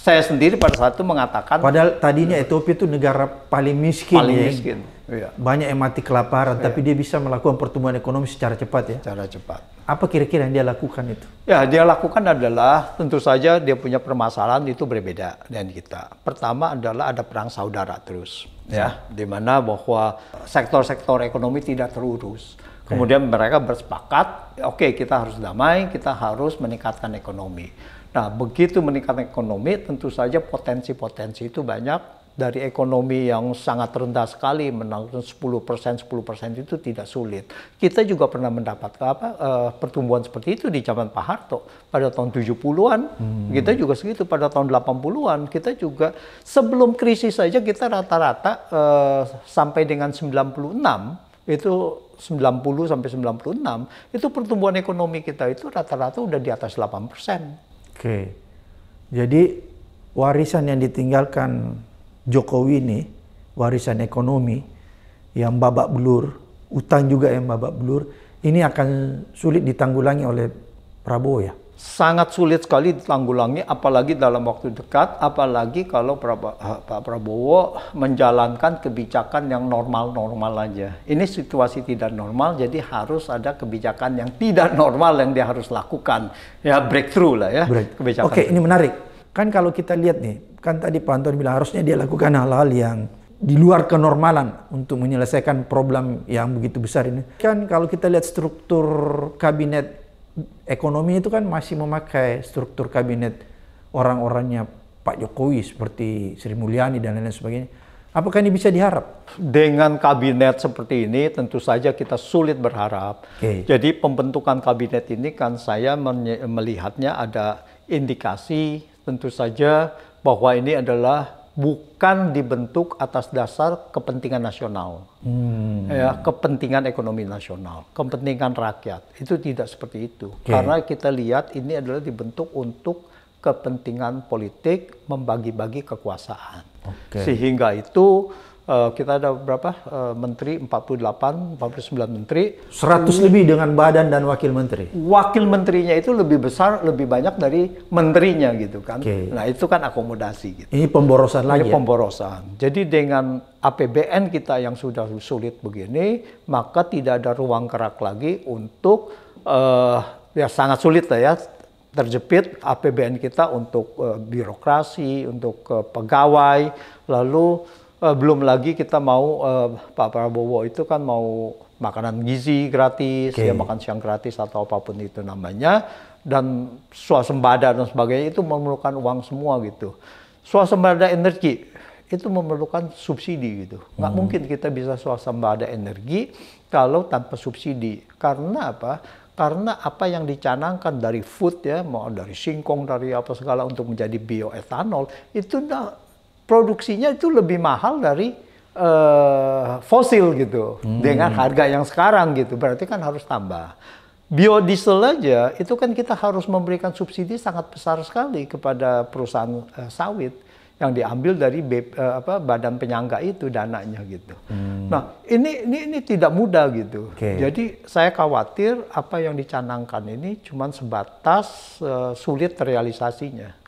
saya sendiri pada saat itu mengatakan padahal tadinya Ethiopia itu negara paling miskin paling ya. miskin iya. banyak yang mati kelaparan iya. tapi dia bisa melakukan pertumbuhan ekonomi secara cepat ya secara cepat apa kira-kira yang dia lakukan itu ya dia lakukan adalah tentu saja dia punya permasalahan itu berbeda dengan kita pertama adalah ada perang saudara terus ya, ya. di mana bahwa sektor-sektor ekonomi tidak terurus ya. Kemudian mereka bersepakat, oke okay, kita harus damai, kita harus meningkatkan ekonomi. Nah, begitu meningkat ekonomi, tentu saja potensi-potensi itu banyak. Dari ekonomi yang sangat rendah sekali, menang 10%, persen 10% persen itu tidak sulit. Kita juga pernah mendapatkan apa, uh, pertumbuhan seperti itu di zaman Pak Harto. Pada tahun 70-an, hmm. kita juga segitu. Pada tahun 80-an, kita juga sebelum krisis saja kita rata-rata uh, sampai dengan 96, itu 90 sampai 96 itu pertumbuhan ekonomi kita itu rata-rata udah di atas 8 persen. Oke. Jadi warisan yang ditinggalkan Jokowi ini, warisan ekonomi yang babak belur, utang juga yang babak belur, ini akan sulit ditanggulangi oleh Prabowo ya sangat sulit sekali ditanggulangi apalagi dalam waktu dekat apalagi kalau eh, Pak Prabowo menjalankan kebijakan yang normal-normal aja. Ini situasi tidak normal jadi harus ada kebijakan yang tidak normal yang dia harus lakukan. Ya breakthrough lah ya Break. Oke, okay, ini menarik. Kan kalau kita lihat nih, kan tadi Pak Anton bilang harusnya dia lakukan hal-hal yang di luar kenormalan untuk menyelesaikan problem yang begitu besar ini. Kan kalau kita lihat struktur kabinet ekonomi itu kan masih memakai struktur kabinet orang-orangnya Pak Jokowi seperti Sri Mulyani dan lain-lain sebagainya. Apakah ini bisa diharap? Dengan kabinet seperti ini tentu saja kita sulit berharap. Okay. Jadi pembentukan kabinet ini kan saya melihatnya ada indikasi tentu saja bahwa ini adalah bukan dibentuk atas dasar kepentingan nasional, hmm. ya, kepentingan ekonomi nasional, kepentingan rakyat. Itu tidak seperti itu. Okay. Karena kita lihat ini adalah dibentuk untuk kepentingan politik membagi-bagi kekuasaan. Okay. Sehingga itu Eh, kita ada berapa uh, menteri 48 49 menteri 100 lebih dengan badan dan wakil menteri wakil menterinya itu lebih besar lebih banyak dari menterinya gitu kan okay. nah itu kan akomodasi gitu ini pemborosan lagi pemborosan ya? pemborosan jadi dengan APBN kita yang sudah sulit begini maka tidak ada ruang kerak lagi untuk uh, ya sangat sulit lah ya terjepit APBN kita untuk uh, birokrasi, untuk uh, pegawai, lalu Eh, belum lagi kita mau uh, Pak Prabowo itu kan mau makanan gizi gratis, okay. dia makan siang gratis atau apapun itu namanya dan swasembada dan sebagainya itu memerlukan uang semua gitu. Swasembada energi itu memerlukan subsidi gitu. Nggak hmm. mungkin kita bisa swasembada energi kalau tanpa subsidi. Karena apa? Karena apa yang dicanangkan dari food ya, mau dari singkong, dari apa segala untuk menjadi bioetanol, itu produksinya itu lebih mahal dari uh, fosil gitu hmm. dengan harga yang sekarang gitu berarti kan harus tambah biodiesel aja itu kan kita harus memberikan subsidi sangat besar sekali kepada perusahaan uh, sawit yang diambil dari B, uh, apa, badan penyangga itu dananya gitu. Hmm. Nah ini, ini ini tidak mudah gitu. Okay. Jadi saya khawatir apa yang dicanangkan ini cuma sebatas uh, sulit realisasinya.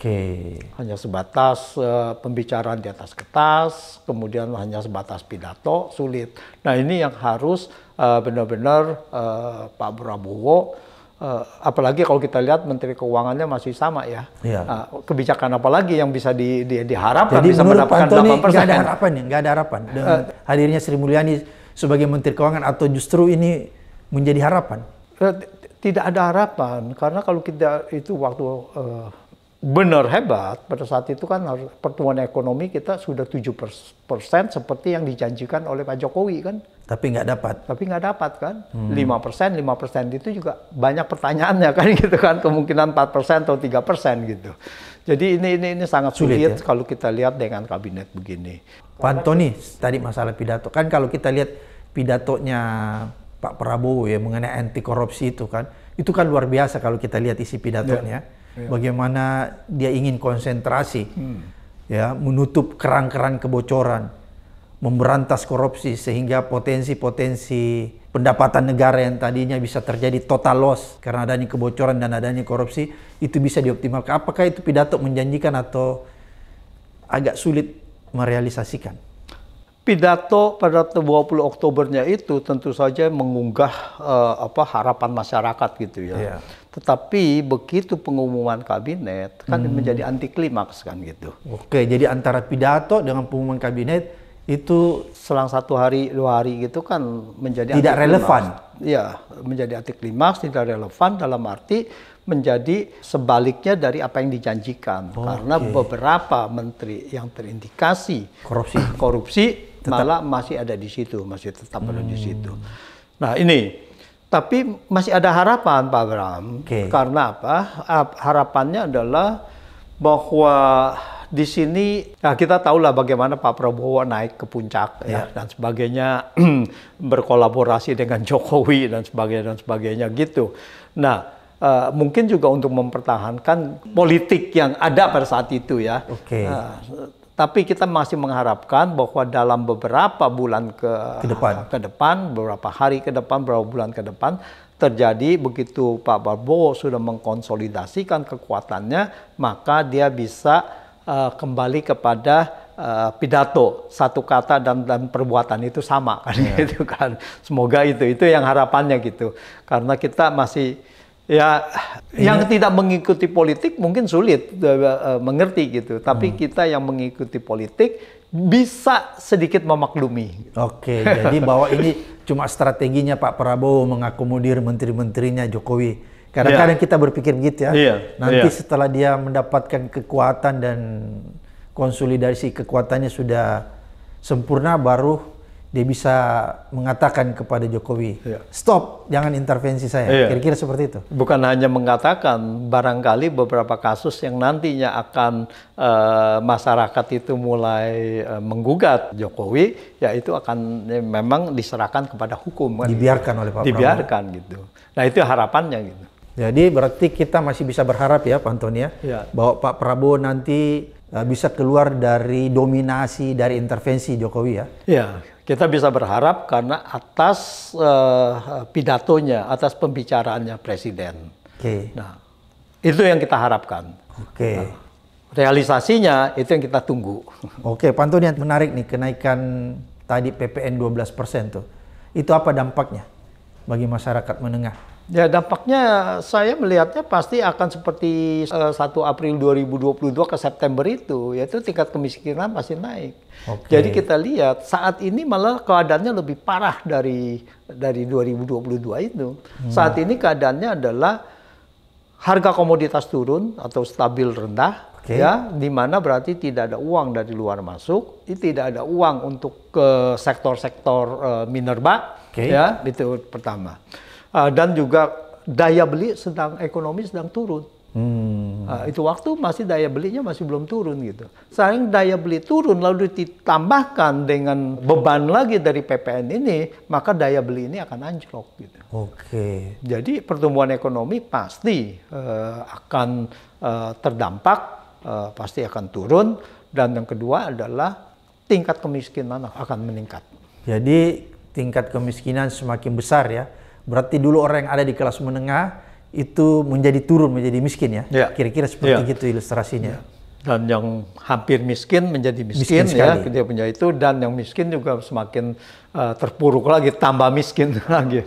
Okay. Hanya sebatas uh, pembicaraan di atas kertas, kemudian hanya sebatas pidato, sulit. Nah ini yang harus eh, benar-benar uh, Pak Prabowo, uh, apalagi kalau kita lihat Menteri Keuangannya masih sama ya. Uh, kebijakan apalagi yang bisa di, di, diharapkan Jadi, bisa mendapatkan Pak 8%? Jadi ada harapan ya, nggak ada harapan. uh, hadirnya Sri Mulyani sebagai Menteri Keuangan atau justru ini menjadi harapan? Uh, tidak ada harapan, karena kalau kita itu waktu... Uh, benar hebat pada saat itu kan pertumbuhan ekonomi kita sudah tujuh persen seperti yang dijanjikan oleh Pak Jokowi kan. Tapi nggak dapat. Tapi nggak dapat kan. Hmm. lima persen, lima persen itu juga banyak pertanyaannya (laughs) kan gitu kan. Kemungkinan empat persen atau tiga persen gitu. Jadi ini, ini, ini sangat sulit, sulit ya? kalau kita lihat dengan kabinet begini. Pak Antoni, tadi masalah pidato. Kan kalau kita lihat pidatonya Pak Prabowo ya mengenai anti korupsi itu kan. Itu kan luar biasa kalau kita lihat isi pidatonya. yeah ya. bagaimana dia ingin konsentrasi, hmm. ya menutup kerang-kerang kebocoran, memberantas korupsi sehingga potensi-potensi pendapatan negara yang tadinya bisa terjadi total loss karena adanya kebocoran dan adanya korupsi itu bisa dioptimalkan. Apakah itu pidato menjanjikan atau agak sulit merealisasikan? pidato pada 20 Oktobernya itu tentu saja mengunggah uh, apa harapan masyarakat gitu ya. Yeah. Tetapi begitu pengumuman kabinet kan hmm. menjadi anti klimaks kan gitu. Oke, jadi antara pidato dengan pengumuman kabinet itu selang satu hari dua hari gitu kan menjadi tidak relevan. Iya, menjadi anti klimaks tidak relevan dalam arti menjadi sebaliknya dari apa yang dijanjikan oh, karena okay. beberapa menteri yang terindikasi korupsi (clears throat) korupsi tetap. malah masih ada di situ, masih tetap hmm. ada di hmm. situ. Nah, ini tapi masih ada harapan Pak Bram. Okay. Karena apa? Harapannya adalah bahwa di sini nah kita tahulah bagaimana Pak Prabowo naik ke puncak yeah. ya dan sebagainya (clears throat) berkolaborasi dengan Jokowi dan sebagainya dan sebagainya gitu. Nah, uh, mungkin juga untuk mempertahankan politik yang ada pada saat itu ya. Okay. Uh, tapi kita masih mengharapkan bahwa dalam beberapa bulan ke, ke depan, ke depan, beberapa hari ke depan, beberapa bulan ke depan, terjadi begitu Pak Prabowo sudah mengkonsolidasikan kekuatannya, maka dia bisa uh, kembali kepada uh, pidato satu kata dan dan perbuatan itu sama kan yeah. (laughs) Gitu kan. Semoga itu itu yang harapannya gitu. Karena kita masih Ya, ya, yang tidak mengikuti politik mungkin sulit uh, mengerti gitu. Tapi hmm. kita yang mengikuti politik bisa sedikit memaklumi. Oke, jadi (laughs) bahwa ini cuma strateginya Pak Prabowo mengakomodir menteri-menterinya Jokowi. Kadang-kadang ya. kita berpikir begitu ya. Iya, Nanti iya. setelah dia mendapatkan kekuatan dan konsolidasi kekuatannya sudah sempurna, baru dia bisa mengatakan kepada Jokowi, ya. stop, jangan intervensi saya. Iya. Kira-kira ya. seperti itu. Bukan hanya mengatakan, barangkali beberapa kasus yang nantinya akan uh, masyarakat itu mulai uh, menggugat Jokowi, yaitu akan ya, memang diserahkan kepada hukum. Kan, Dibiarkan oleh Pak Dibiarkan Prabowo. gitu. Nah itu harapannya gitu. Jadi berarti kita masih bisa berharap ya Pak Antonia, ya. Iya. bahwa Pak Prabowo nanti uh, bisa keluar dari dominasi, dari intervensi Jokowi ya. Ya kita bisa berharap karena atas uh, pidatonya, atas pembicaraannya presiden. Okay. Nah, itu yang kita harapkan. Oke. Okay. Nah, realisasinya itu yang kita tunggu. (laughs) Oke, okay, yang menarik nih kenaikan tadi PPN 12% tuh. Itu apa dampaknya bagi masyarakat menengah? Ya dampaknya saya melihatnya pasti akan seperti uh, eh, 1 April 2022 ke September itu, yaitu tingkat kemiskinan masih naik. Okay. Jadi kita lihat saat ini malah keadaannya lebih parah dari dari 2022 itu. Hmm. Saat ini keadaannya adalah harga komoditas turun atau stabil rendah, okay. ya, di mana berarti tidak ada uang dari luar masuk, tidak ada uang untuk ke sektor-sektor uh, minerba, okay. ya, itu pertama uh, dan juga daya beli sedang ekonomi sedang turun. Hmm. Uh, itu waktu masih daya belinya masih belum turun gitu. Saling daya beli turun lalu ditambahkan dengan beban lagi dari PPN ini, maka daya beli ini akan anjlok gitu. Oke. Okay. Jadi pertumbuhan ekonomi pasti uh, akan uh, terdampak, uh, pasti akan turun dan yang kedua adalah tingkat kemiskinan akan meningkat. Jadi tingkat kemiskinan semakin besar ya Berarti dulu orang yang ada di kelas menengah itu menjadi turun menjadi miskin ya? ya. Kira-kira seperti ya. gitu ilustrasinya. Ya. Dan yang hampir miskin menjadi miskin, miskin ya, dia punya itu dan yang miskin juga semakin uh, terpuruk lagi, tambah miskin (laughs) lagi.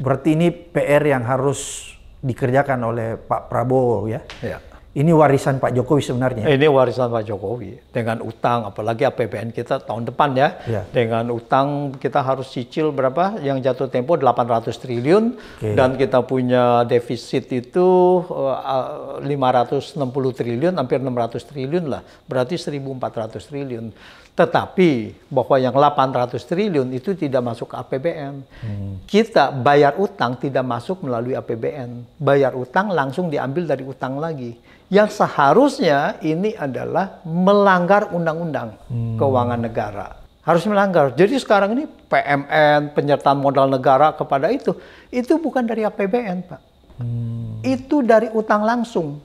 Berarti ini PR yang harus dikerjakan oleh Pak Prabowo ya. ya. Ini warisan Pak Jokowi sebenarnya. Ini warisan Pak Jokowi dengan utang, apalagi APBN kita tahun depan ya, ya. dengan utang kita harus cicil berapa yang jatuh tempo 800 triliun okay. dan kita punya defisit itu eh, enam 560 triliun, hampir 600 triliun lah, berarti 1.400 triliun. Tetapi bahwa yang 800 triliun itu tidak masuk ke APBN. Hmm. Kita bayar utang tidak masuk melalui APBN. Bayar utang langsung diambil dari utang lagi. Yang seharusnya ini adalah melanggar undang-undang hmm. keuangan negara. Harus melanggar. Jadi sekarang ini PMN, penyertaan modal negara kepada itu, itu bukan dari APBN, Pak. Hmm. Itu dari utang langsung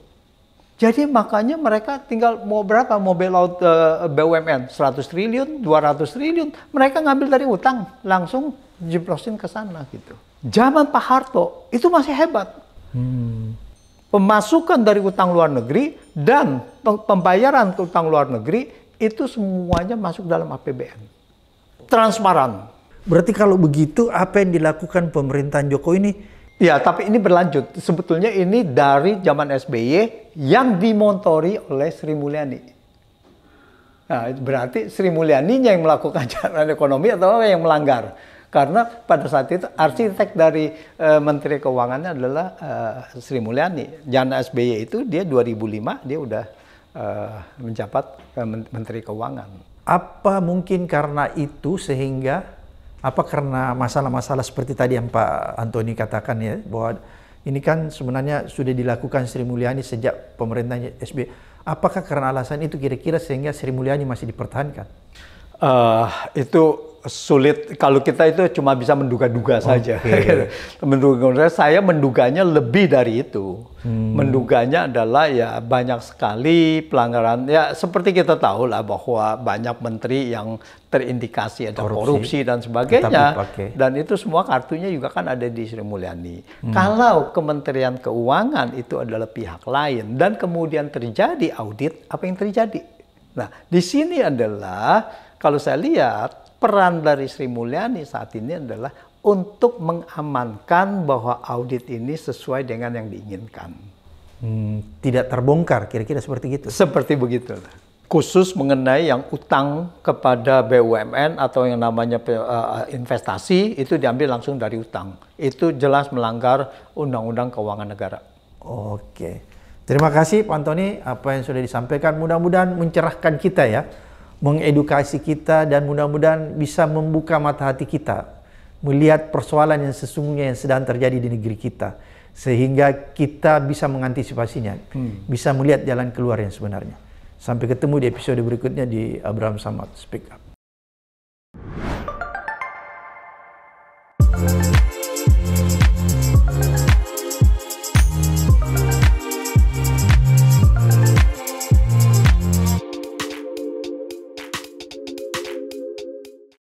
jadi makanya mereka tinggal mau berapa mobil laut uh, BUMN 100 triliun, 200 triliun, mereka ngambil dari utang langsung jeblosin ke sana gitu. Zaman Pak Harto itu masih hebat. Hmm. Pemasukan dari utang luar negeri dan pembayaran ke utang luar negeri itu semuanya masuk dalam APBN. Transparan. Berarti kalau begitu apa yang dilakukan pemerintahan Jokowi ini Ya, tapi ini berlanjut. Sebetulnya ini dari zaman SBY yang dimontori oleh Sri Mulyani. Nah, berarti Sri Mulyani yang melakukan (laughs) jalan ekonomi atau yang melanggar. Karena pada saat itu arsitek dari e, Menteri Keuangannya adalah e, Sri Mulyani. Jan SBY itu dia 2005 dia udah uh, menjabat Menteri Keuangan. Apa mungkin karena itu sehingga apa karena masalah-masalah seperti tadi yang Pak Antoni katakan ya, bahwa ini kan sebenarnya sudah dilakukan Sri Mulyani sejak pemerintahnya SBY. Apakah karena alasan itu kira-kira sehingga Sri Mulyani masih dipertahankan? Uh, itu sulit kalau kita itu cuma bisa menduga-duga saja. Okay. (laughs) menduga saya menduganya lebih dari itu. Hmm. Menduganya adalah ya banyak sekali pelanggaran. Ya seperti kita tahu lah bahwa banyak menteri yang terindikasi ada korupsi, korupsi dan sebagainya. Dan itu semua kartunya juga kan ada di Sri Mulyani. Hmm. Kalau Kementerian Keuangan itu adalah pihak lain dan kemudian terjadi audit, apa yang terjadi? Nah, di sini adalah kalau saya lihat peran dari Sri Mulyani saat ini adalah untuk mengamankan bahwa audit ini sesuai dengan yang diinginkan. Hmm, tidak terbongkar, kira-kira seperti itu. Seperti begitu. Khusus mengenai yang utang kepada BUMN atau yang namanya eh, eh, investasi itu diambil langsung dari utang. Itu jelas melanggar Undang-Undang Keuangan Negara. Oke. Terima kasih Pak Antoni apa yang sudah disampaikan. Mudah-mudahan mencerahkan kita ya mengedukasi kita dan mudah-mudahan bisa membuka mata hati kita melihat persoalan yang sesungguhnya yang sedang terjadi di negeri kita sehingga kita bisa mengantisipasinya hmm. bisa melihat jalan keluar yang sebenarnya sampai ketemu di episode berikutnya di Abraham Samad Speak Up